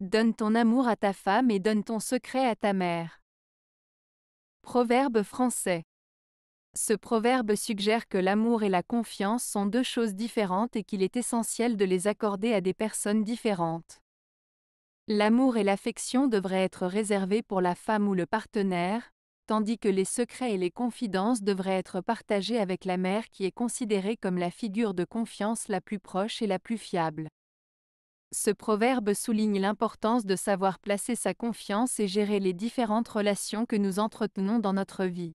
Donne ton amour à ta femme et donne ton secret à ta mère. Proverbe français. Ce proverbe suggère que l'amour et la confiance sont deux choses différentes et qu'il est essentiel de les accorder à des personnes différentes. L'amour et l'affection devraient être réservés pour la femme ou le partenaire, tandis que les secrets et les confidences devraient être partagés avec la mère qui est considérée comme la figure de confiance la plus proche et la plus fiable. Ce proverbe souligne l'importance de savoir placer sa confiance et gérer les différentes relations que nous entretenons dans notre vie.